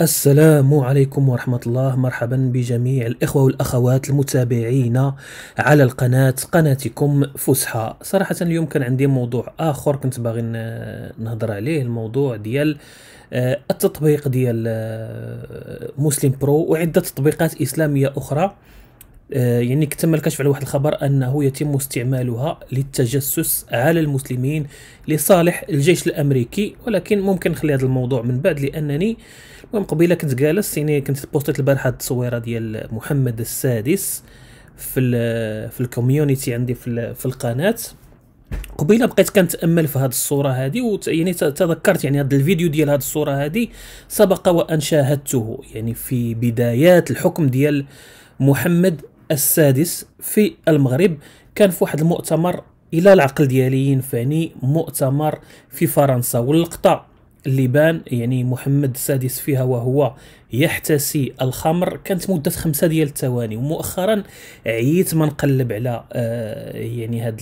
السلام عليكم ورحمة الله مرحبا بجميع الإخوة والأخوات المتابعين على القناة قناتكم فسحة صراحة اليوم كان عندي موضوع آخر كنت باغي نهضر عليه الموضوع ديال آه، التطبيق ديال آه، مسلم برو وعدة تطبيقات إسلامية أخرى آه، يعني تم الكشف على واحد الخبر انه يتم استعمالها للتجسس على المسلمين لصالح الجيش الامريكي ولكن ممكن نخلي هذا الموضوع من بعد لانني المهم قبيله كنت جالس يعني كنت بوستيت البارحه التصويره ديال محمد السادس في الـ في الكوميونيتي عندي في في القناه قبيله بقيت كنتامل في هذه الصوره هذه وت... يعني تذكرت يعني هذا الفيديو ديال هذه الصوره هذه سبق وان شاهدته يعني في بدايات الحكم ديال محمد السادس في المغرب كان في واحد المؤتمر الى العقل ديالي ينفعني مؤتمر في فرنسا واللقطه اللي بان يعني محمد السادس فيها وهو يحتسي الخمر كانت مده خمسة ديال الثواني ومؤخرا عييت ما نقلب على آه، يعني هذا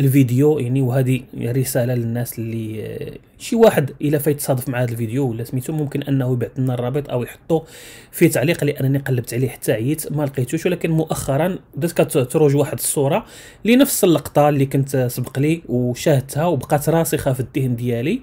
الفيديو يعني وهذه رساله للناس اللي آه، شي واحد الا فايت صادف مع هذا الفيديو ولا سميتو ممكن انه يبعث لنا الرابط او يحطه في تعليق لانني قلبت عليه حتى عييت ما لقيتوش ولكن مؤخرا بدات كتروج واحد الصوره لنفس اللقطه اللي كنت آه، سبق لي وشاهدتها وبقات راسخه في الذهن ديالي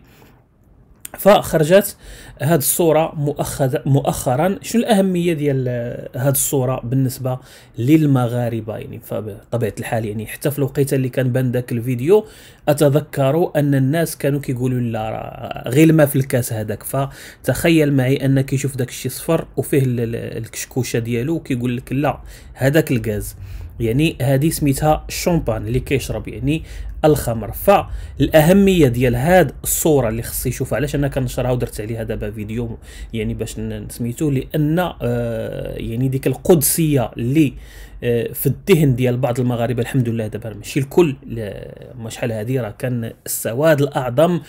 فخرجت هاد الصوره مؤخذ مؤخرا شنو الاهميه ديال هاد الصوره بالنسبه للمغاربه يعني فبطبيعه الحال يعني حتى في الوقيته اللي كان بان ذاك الفيديو اتذكروا ان الناس كانوا كيقولوا لا غير ما في الكاس هذاك فتخيل معي انك كيشوف داك الشيء صفر وفيه الكشكوشه ديالو وكيقول لك لا هذاك الغاز يعني هذه سميتها الشومبان اللي كيشرب يعني الخمر فالاهميه ديال هاد الصوره اللي خصي يشوفها علاش انا كنشرها ودرت عليها دابا فيديو يعني باش نسميتو لان آه يعني ديك القدسيه اللي آه، في الذهن ديال بعض المغاربه الحمد لله دابا ماشي الكل ما شحال هذه راه كان السواد الاعظم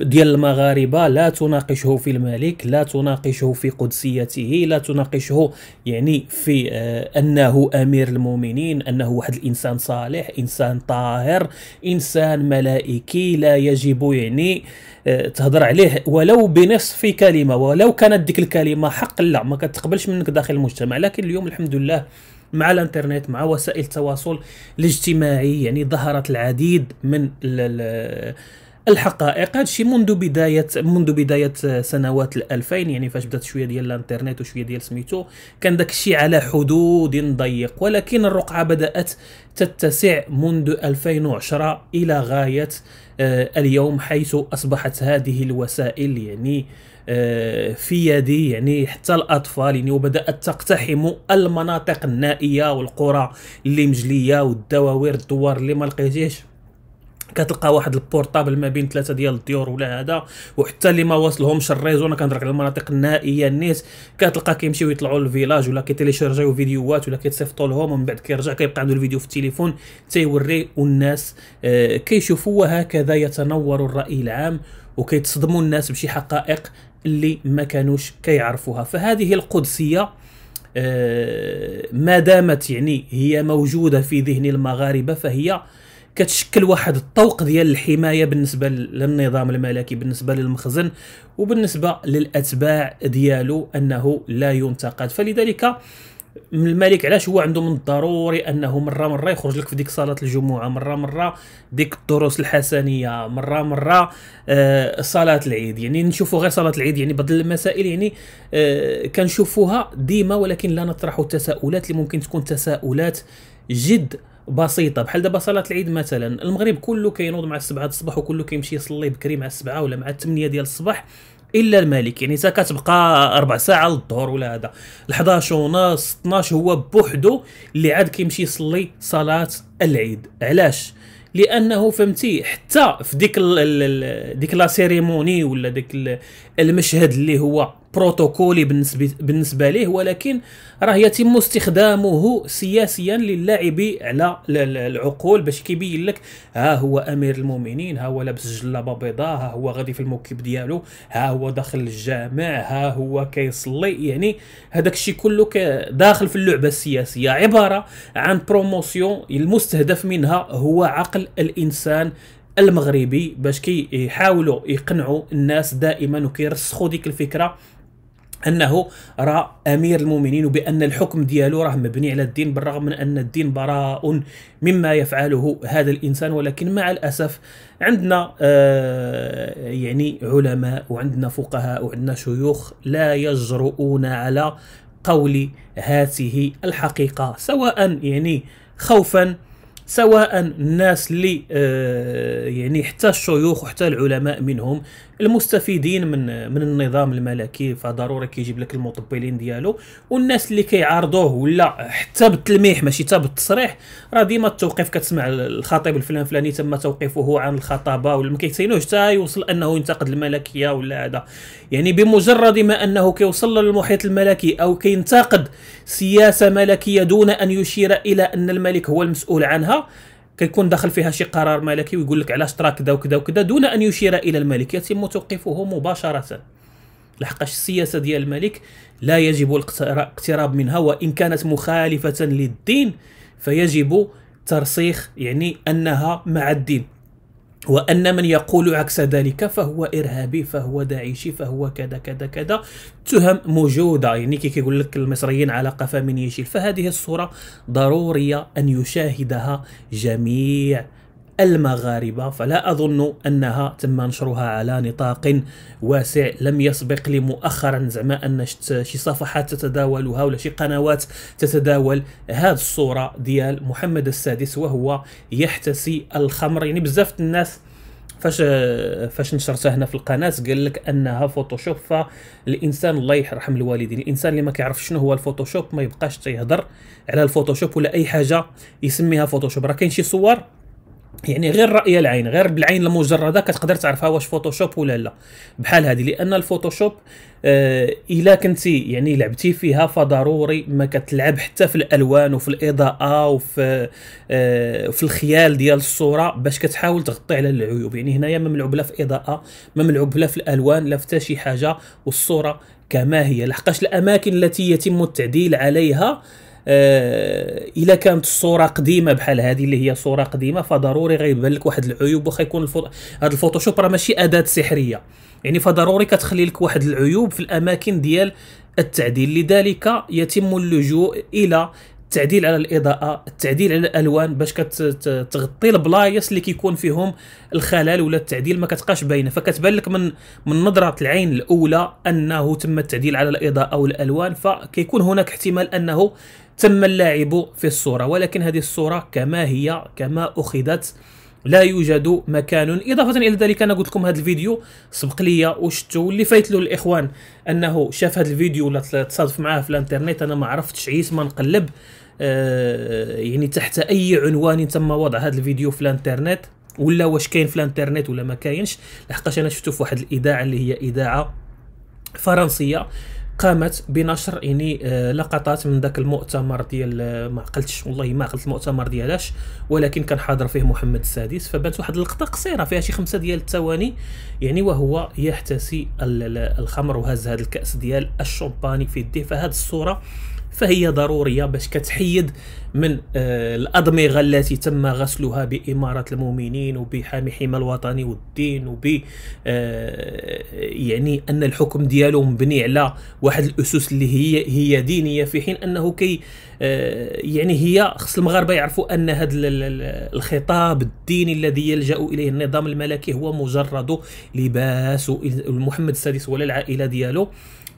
ديال المغاربه لا تناقشه في الملك لا تناقشه في قدسيته لا تناقشه يعني في آه، انه امير المؤمنين انه واحد الانسان صالح انسان طاهر انسان ملائكي لا يجب يعني آه، تهضر عليه ولو بنصف كلمه ولو كانت ديك الكلمه حق لا ما كتقبلش منك داخل المجتمع لكن اليوم الحمد لله مع الانترنت مع وسائل التواصل الاجتماعي يعني ظهرت العديد من الحقائق هذا الشيء منذ بدايه منذ بدايه سنوات ال2000 يعني فاش بدات شويه ديال الانترنت وشويه ديال سميتو كان داك الشيء على حدود ضيق ولكن الرقعه بدات تتسع منذ 2010 الى غايه آه، اليوم حيث اصبحت هذه الوسائل يعني آه، في يدي يعني حتى الاطفال يعني وبدات تقتحم المناطق النائيه والقرى اللي مجليه والدواوير الدوار اللي ما لقيتيش كتلقى واحد البورطابل ما بين ثلاثه ديال الديور ولا هذا وحتى اللي ما واصلهمش الريزو انا كنهضر على المناطق النائيه الناس كتلقى كيمشيو يطلعوا للفيلاج ولا كيتيليشارجيو فيديوهات ولا كيتصيفطوا لهم ومن بعد كيرجع كيبقى عنده الفيديو في التليفون تيوري والناس آه كيشوفوا وهكذا يتنور الراي العام وكيتصدموا الناس بشي حقائق اللي ما كانوش كيعرفوها فهذه القدسيه آه ما دامت يعني هي موجوده في ذهن المغاربه فهي كتشكل واحد الطوق ديال الحمايه بالنسبه للنظام الملكي بالنسبه للمخزن وبالنسبه للاتباع ديالو انه لا ينتقد فلذلك الملك علاش هو عنده من الضروري انه مره مره يخرج لك في ديك صلاه الجمعه مره مره ديك الدروس الحسنيه مره مره صلاه العيد يعني نشوفوا غير صلاه العيد يعني بعض المسائل يعني آه، كنشوفوها ديما ولكن لا نطرح التساؤلات اللي ممكن تكون تساؤلات جد بسيطه بحال دابا صلاه العيد مثلا المغرب كله كينوض مع السبعة الصباح وكله كيمشي يصلي بكري مع السبعة ولا مع الثمانية ديال الصباح الا الملك يعني حتى كتبقى ربع ساعه للظهر ولا هذا ال11 ونص 12 هو بوحدو اللي عاد كيمشي يصلي صلاه العيد علاش لانه فهمتي حتى في ديك الـ ديك لا سيريموني ولا ديك المشهد اللي هو بروتوكولي بالنسبه بالنسبه ليه ولكن راه يتم استخدامه سياسيا للاعب على العقول باش كيبين لك ها هو امير المؤمنين ها هو لابس جلابه بيضاء ها هو غادي في الموكب ديالو ها هو داخل الجامع ها هو كيصلي يعني هذاك الشيء كله داخل في اللعبه السياسيه عباره عن بروموسيون المستهدف منها هو عقل الانسان المغربي باش كيحاولوا كي يقنعوا الناس دائما وكيرسخوا ديك الفكره انه راى امير المؤمنين وبان الحكم ديالو راه مبني على الدين بالرغم من ان الدين براء مما يفعله هذا الانسان ولكن مع الاسف عندنا آه يعني علماء وعندنا فقهاء وعندنا شيوخ لا يجرؤون على قول هاته الحقيقه سواء يعني خوفا سواء الناس اللي آه، يعني حتى الشيوخ وحتى العلماء منهم المستفيدين من من النظام الملكي فضروري كيجيب لك المطبلين ديالو والناس اللي كيعارضوه ولا حتى بالتلميح ماشي حتى بالتصريح راه ديما التوقيف كتسمع الخطيب الفلان فلاني تم توقيفه عن الخطابه ولا ما كيتسينوش حتى يوصل انه ينتقد الملكيه ولا هذا يعني بمجرد ما انه كيوصل للمحيط الملكي او كينتقد سياسه ملكيه دون ان يشير الى ان الملك هو المسؤول عنها كيكون داخل فيها شي قرار ملكي ويقول لك علاش ترى كذا وكذا وكذا دون ان يشير الى الملك يتم توقيفه مباشره لحقاش السياسه ديال الملك لا يجب الاقتراب منها وان كانت مخالفه للدين فيجب ترسيخ يعني انها مع الدين وأن من يقول عكس ذلك فهو إرهابي فهو داعشي فهو كذا كذا كذا تهم موجودة يعني كي يقول لك المصريين على قفا من يشيل فهذه الصورة ضرورية أن يشاهدها جميع المغاربة فلا أظن أنها تم نشرها على نطاق واسع لم يسبق لي مؤخرا زعما أن شي صفحات تتداولها ولا شي قنوات تتداول هذه الصورة ديال محمد السادس وهو يحتسي الخمر يعني بزاف الناس فاش فاش نشرتها هنا في القناه قال لك انها فوتوشوب فالانسان الله يرحم الوالدين الانسان اللي ما كيعرف شنو هو الفوتوشوب ما يبقاش تيهضر على الفوتوشوب ولا اي حاجه يسميها فوتوشوب راه كاين شي صور يعني غير راي العين غير بالعين المجرده كتقدر تعرفها واش فوتوشوب ولا لا بحال هذه لان الفوتوشوب آه الا كنتي يعني لعبتي فيها فضروري ما كتلعب حتى في الالوان وفي الاضاءه وفي آه في الخيال ديال الصوره باش كتحاول تغطي على العيوب يعني هنايا ما ملعوب لا في اضاءه ما ملعوب لا في الالوان لا في حتى شي حاجه والصوره كما هي لحقاش الاماكن التي يتم التعديل عليها آه آه، الا كانت الصوره قديمه بحال هذه اللي هي صوره قديمه فضروري غيبان لك واحد العيوب واخا يكون هذا الفوتوشوب راه ماشي اداه سحريه يعني فضروري كتخلي لك واحد العيوب في الاماكن ديال التعديل لذلك يتم اللجوء الى التعديل على الاضاءه التعديل على الالوان باش كتغطي البلايص اللي كيكون فيهم الخلل ولا التعديل ما كتبقاش باينه فكتبان لك من من نظره العين الاولى انه تم التعديل على الاضاءه والالوان فكيكون هناك احتمال انه تم اللاعب في الصورة ولكن هذه الصورة كما هي كما أخذت لا يوجد مكان إضافة إلى ذلك أنا قلت لكم هذا الفيديو سبق لي وشتو اللي فايت له الإخوان أنه شاف هذا الفيديو ولا تصادف معاه في الانترنت أنا ما عرفتش عيس ما نقلب آه يعني تحت أي عنوان تم وضع هذا الفيديو في الانترنت ولا واش كاين في الانترنت ولا ما كاينش لحقاش انا شفتو في واحد الاذاعه اللي هي اذاعه فرنسيه قامت بنشر يعني آه، لقطات من ذاك المؤتمر ديال آه، ما عقلتش والله ما عقلت المؤتمر ديالاش ولكن كان حاضر فيه محمد السادس فبانت واحد اللقطه قصيره فيها شي خمسه ديال الثواني يعني وهو يحتسي الخمر وهز هذا الكاس ديال الشمباني في يديه فهذه الصوره فهي ضروريه باش كتحيد من آه، الادمغه التي تم غسلها باماره المؤمنين وبحامي حمى الوطني والدين وب آه، يعني ان الحكم ديالو مبني على واحد الاسس اللي هي هي دينيه في حين انه كي آه، يعني هي خص المغاربه يعرفوا ان هذا الخطاب الديني الذي يلجا اليه النظام الملكي هو مجرد لباس محمد السادس ولا العائله ديالو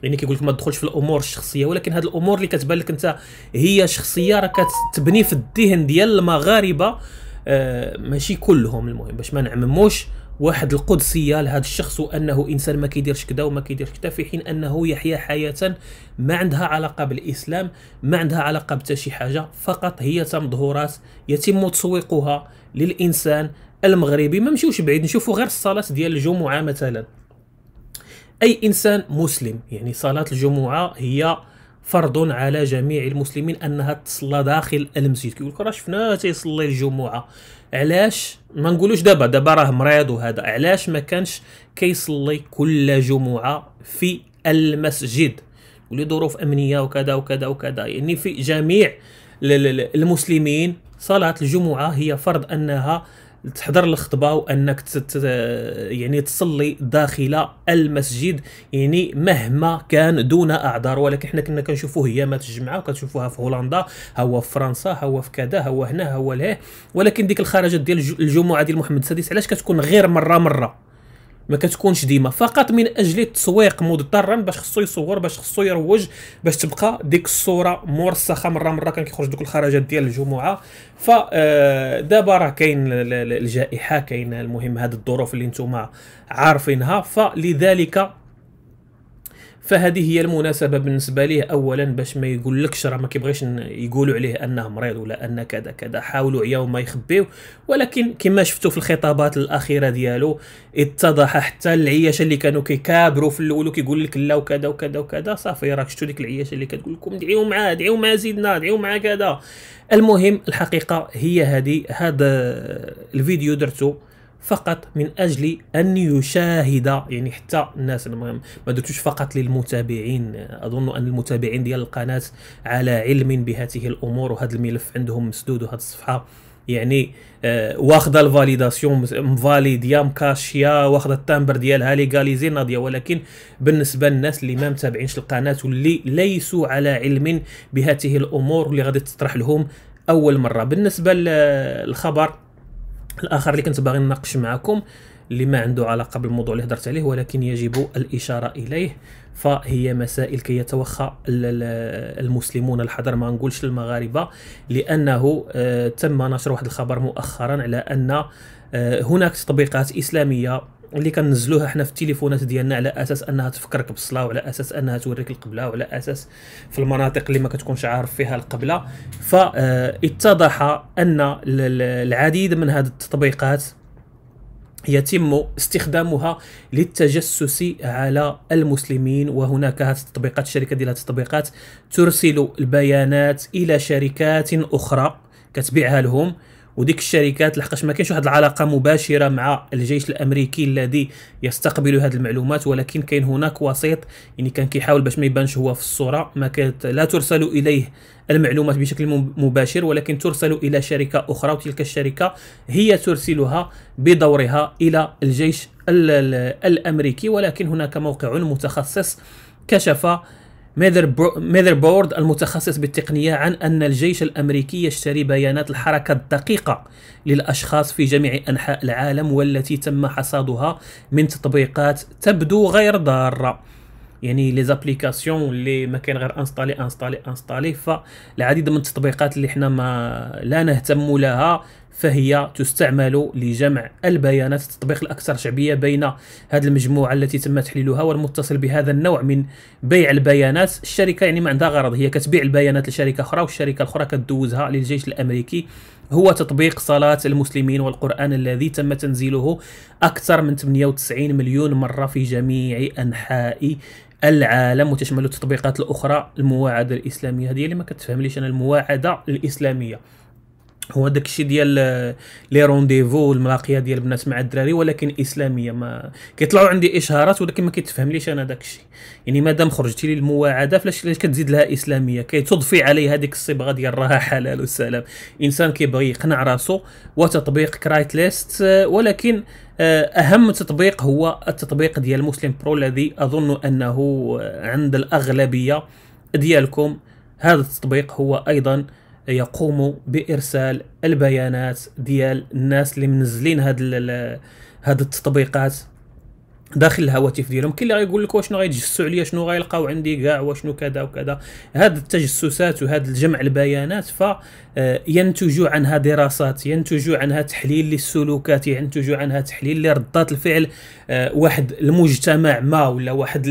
يعني كيقول لك ما تدخلش في الامور الشخصيه ولكن هذه الامور اللي كتبان لك انت هي شخصيه راه كتبني في الذهن ديال المغاربه آه، ماشي كلهم المهم باش ما نعمموش واحد القدسيه لهذا الشخص وانه انسان ما كيديرش كذا وما كيديرش كذا في حين انه يحيا حياه ما عندها علاقه بالاسلام ما عندها علاقه بتا شي حاجه فقط هي تمظهرات يتم تسويقها للانسان المغربي ما نمشيوش بعيد نشوفوا غير الصلاه ديال الجمعه مثلا اي انسان مسلم يعني صلاه الجمعه هي فرض على جميع المسلمين انها تصلى داخل المسجد كيقول لك راه شفناه تيصلي الجمعه علاش ما نقولوش دابا دابا راه مريض وهذا علاش ما كانش كيصلي كل جمعه في المسجد ولظروف امنيه وكذا وكذا وكذا يعني في جميع المسلمين صلاه الجمعه هي فرض انها تحضر الخطبه وانك تت يعني تصلي داخل المسجد يعني مهما كان دون اعذار ولكن حنا كنا كنشوفوا هيامات الجمعه وكتشوفوها في هولندا ها هو في فرنسا ها هو في كذا ها هو هنا ها هو لهيه ولكن ديك الخرجات ديال الجمعه ديال محمد السادس علاش كتكون غير مره مره ما كتكونش ديما فقط من اجل التسويق مضطرا باش خصو يصور باش خصو يروج باش تبقى ديك الصوره مرسخه مره مره كان كيخرج دوك الخرجات ديال الجمعه ف آه، دابا راه كاين الجائحه كاين المهم هذه الظروف اللي نتوما عارفينها فلذلك فهذه هي المناسبه بالنسبه ليه اولا باش ما يقولكش راه ما كيبغيش يقولوا عليه انه مريض ولا ان كذا كذا حاولوا عياو ما يخبيو ولكن كما شفتوا في الخطابات الاخيره ديالو اتضح حتى العياشه اللي كانوا كيكابروا في الاول وكيقول لك لا وكذا وكذا وكذا صافي راك شفتوا ديك العياشه اللي كتقول لكم دعيو معاه دعيو معاه زيدنا دعيو معاه كذا المهم الحقيقه هي هذه هذا الفيديو درته فقط من اجل ان يشاهد يعني حتى الناس المهم ما درتوش فقط للمتابعين اظن ان المتابعين ديال القناه على علم بهذه الامور وهذا الملف عندهم مسدود وهذه الصفحه يعني آه واخده الفاليداسيون مفاليديا مكاشيا واخده التامبر ديالها ليغاليزي ناضيه ولكن بالنسبه للناس اللي ما متابعينش القناه واللي ليسوا على علم بهذه الامور اللي غادي تطرح لهم اول مره بالنسبه للخبر الاخر اللي كنت باغي نناقش معكم اللي ما عنده علاقه بالموضوع اللي هضرت عليه ولكن يجب الاشاره اليه فهي مسائل كي يتوخى المسلمون الحذر ما نقولش المغاربه لانه آه، تم نشر واحد الخبر مؤخرا على ان آه، هناك تطبيقات اسلاميه اللي كنزلوها حنا في التليفونات ديالنا على اساس انها تفكرك بالصلاه وعلى اساس انها توريك القبله وعلى اساس في المناطق اللي ما كتكونش عارف فيها القبله فاتضح آه، ان العديد من هذه التطبيقات يتم استخدامها للتجسس على المسلمين وهناك هذه التطبيقات الشركه ديال التطبيقات ترسل البيانات الى شركات اخرى كتبيعها لهم وديك الشركات لحقاش ما كاينش واحد العلاقه مباشره مع الجيش الامريكي الذي يستقبل هذه المعلومات ولكن كاين هناك وسيط يعني كان كيحاول باش ما يبانش هو في الصوره ما كانت لا ترسل اليه المعلومات بشكل مباشر ولكن ترسل الى شركه اخرى وتلك الشركه هي ترسلها بدورها الى الجيش الامريكي ولكن هناك موقع متخصص كشف ميذر بورد المتخصص بالتقنية عن أن الجيش الأمريكي يشتري بيانات الحركة الدقيقة للأشخاص في جميع أنحاء العالم والتي تم حصادها من تطبيقات تبدو غير ضارة يعني لي زابليكاسيون اللي ما كاين غير انستالي انستالي انستالي فالعديد من التطبيقات اللي حنا ما لا نهتم لها فهي تستعمل لجمع البيانات التطبيق الأكثر شعبية بين هذه المجموعة التي تم تحليلها والمتصل بهذا النوع من بيع البيانات الشركة يعني ما عندها غرض هي كتبيع البيانات لشركة أخرى والشركة الأخرى كتدوزها للجيش الأمريكي هو تطبيق صلاة المسلمين والقرآن الذي تم تنزيله أكثر من 98 مليون مرة في جميع أنحاء العالم وتشمل التطبيقات الأخرى المواعدة الإسلامية هذه اللي ما كتفهم ليش أنا المواعدة الإسلامية هو داك الشيء ديال آه، لي رونديفو والملاقيه ديال البنات مع الدراري ولكن اسلاميه ما كيطلعوا عندي اشهارات ولكن ما كيتفهمليش انا داك الشيء يعني مادام خرجتي لي المواعده فلاش كتزيد لها اسلاميه كيتضفي عليها هذيك الصبغه ديال راها حلال وسلام انسان كيبغي يقنع راسو وتطبيق كرايت آه، ليست ولكن آه، اهم تطبيق هو التطبيق ديال مسلم برو الذي اظن انه عند الاغلبيه ديالكم هذا التطبيق هو ايضا يقوم بارسال البيانات ديال الناس اللي منزلين هاد هاد التطبيقات داخل الهواتف ديالهم كاين اللي غايقول لك واشنو غيتجسسوا عليا شنو غيلقاو عندي كاع واشنو كذا وكذا هاد التجسسات وهاد الجمع البيانات آه، ينتج عنها دراسات ينتج عنها تحليل للسلوكات ينتج عنها تحليل لردات الفعل آه، واحد المجتمع ما ولا واحد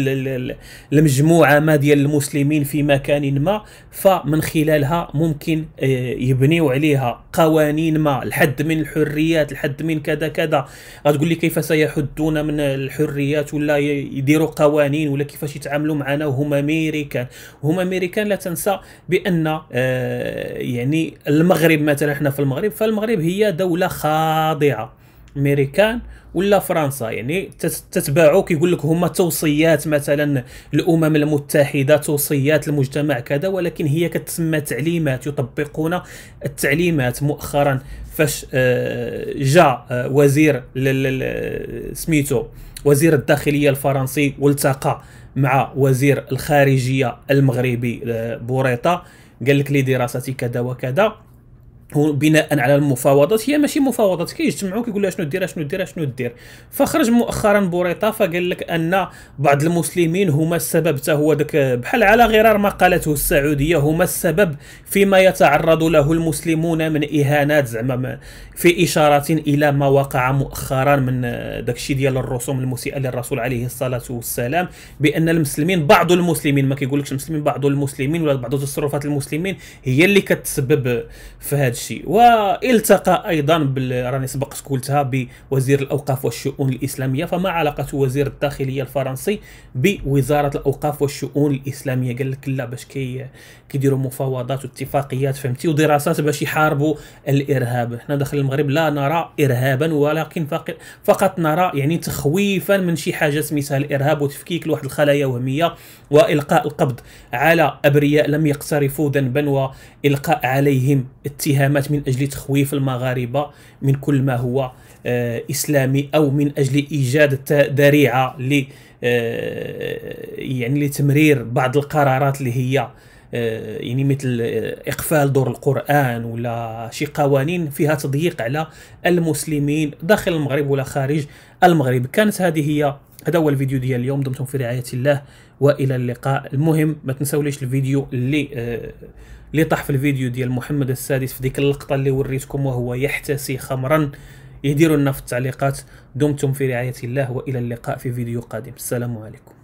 المجموعه ما ديال المسلمين في مكان ما فمن خلالها ممكن آه، يبنيو عليها قوانين ما الحد من الحريات الحد من كذا كذا غتقول لي كيف سيحدون من الحرية الحريات ولا يديروا قوانين ولا كيفاش يتعاملوا معنا وهما امريكان هما امريكان لا تنسى بان آه، يعني المغرب مثلا احنا في المغرب فالمغرب هي دوله خاضعه امريكان ولا فرنسا يعني تتبعوا كيقول لك هما توصيات مثلا الامم المتحده توصيات المجتمع كذا ولكن هي كتسمى تعليمات يطبقون التعليمات مؤخرا فاش آه، جاء آه، وزير سميتو وزير الداخليه الفرنسي والتقى مع وزير الخارجيه المغربي آه، بوريطه قال لك لي دراستي كذا وكذا بناء على المفاوضات هي ماشي مفاوضات كيجتمعوا كيقول لها شنو دير شنو دير شنو دير فخرج مؤخرا بوريطا فقال لك ان بعض المسلمين هما السبب حتى هو داك بحال على غرار ما قالته السعوديه هما السبب فيما يتعرض له المسلمون من اهانات زعما في اشاره الى ما وقع مؤخرا من داك الشيء ديال الرسوم المسيئه للرسول عليه الصلاه والسلام بان المسلمين بعض المسلمين ما كيقولكش المسلمين بعض المسلمين ولا بعض تصرفات المسلمين هي اللي كتسبب في هذا الشيء والتقى ايضا راني سبقت قلتها بوزير الاوقاف والشؤون الاسلاميه فما علاقه وزير الداخليه الفرنسي بوزاره الاوقاف والشؤون الاسلاميه قال لك لا باش كيديروا مفاوضات واتفاقيات فهمتي ودراسات باش يحاربوا الارهاب حنا داخل المغرب لا نرى ارهابا ولكن فقط نرى يعني تخويفا من شي حاجه سميتها الارهاب وتفكيك لواحد الخلايا وهميه والقاء القبض على ابرياء لم يقترفوا ذنبا والقاء عليهم اتهام الاتهامات من اجل تخويف المغاربه من كل ما هو آه، اسلامي او من اجل ايجاد ذريعه ل آه، يعني لتمرير بعض القرارات اللي هي آه، يعني مثل اقفال دور القران ولا شي قوانين فيها تضييق على المسلمين داخل المغرب ولا خارج المغرب كانت هذه هي هذا هو الفيديو ديال اليوم دمتم في رعايه الله والى اللقاء المهم ما تنساوليش الفيديو اللي اللي طاح في الفيديو ديال محمد السادس في ديك اللقطه اللي وريتكم وهو يحتسي خمرا يديروا لنا في التعليقات دمتم في رعايه الله والى اللقاء في فيديو قادم السلام عليكم